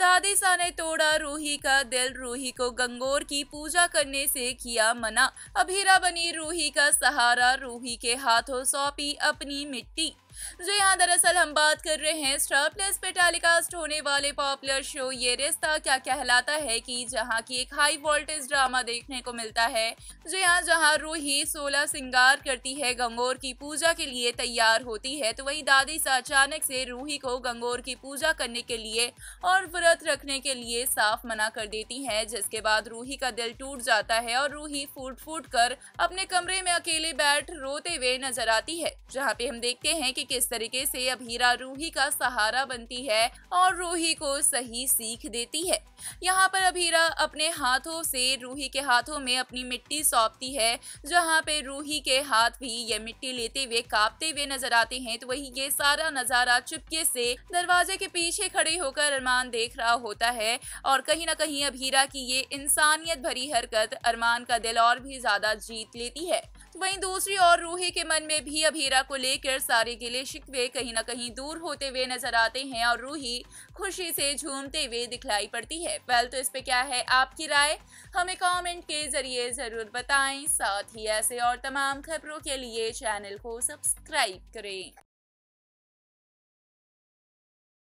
दादी सा ने तोड़ा रूही का दिल रूही को गंगोर की पूजा करने से किया मना अभीरा बनी रूही का सहारा रूही के हाथों सौंपी अपनी मिट्टी जो यहाँ दरअसल हम बात कर रहे हैं स्टार प्लस पे टेलीकास्ट होने वाले पॉपुलर शो ये रिश्ता क्या कहलाता है कि जहाँ की एक हाई वोल्टेज ड्रामा देखने को मिलता है जो यहाँ जहाँ रूही सोलह सिंगार करती है गंगोर की पूजा के लिए तैयार होती है तो वही दादी सा अचानक से रूही को गंगोर की पूजा करने के लिए और व्रत रखने के लिए साफ मना कर देती है जिसके बाद रूही का दिल टूट जाता है और रूही फूट फूट कर अपने कमरे में अकेले बैठ रोते हुए नजर आती है जहाँ पे हम देखते हैं कि किस तरीके से अब हीरा रूही का सहारा बनती है और रूही को सही सीख देती है यहाँ पर अब हीरा अपने हाथों से रूही के हाथों में अपनी मिट्टी सौंपती है जहाँ पे रूही के हाथ भी ये मिट्टी लेते हुए कांपते हुए नजर आते हैं तो वही ये सारा नजारा चुपके से दरवाजे के पीछे खड़े होकर अरमान देख रहा होता है और कहीं ना कहीं अब हीरा की ये इंसानियत भरी हरकत अरमान का दिल और भी ज्यादा जीत लेती है वहीं दूसरी ओर रूही के मन में भी अभीरा को लेकर सारे गिले शिकवे कहीं ना कहीं दूर होते हुए नजर आते हैं और रूही खुशी से झूमते हुए दिखलाई पड़ती है वेल तो इस पे क्या है आपकी राय हमें कमेंट के जरिए जरूर बताएं साथ ही ऐसे और तमाम खबरों के लिए चैनल को सब्सक्राइब करें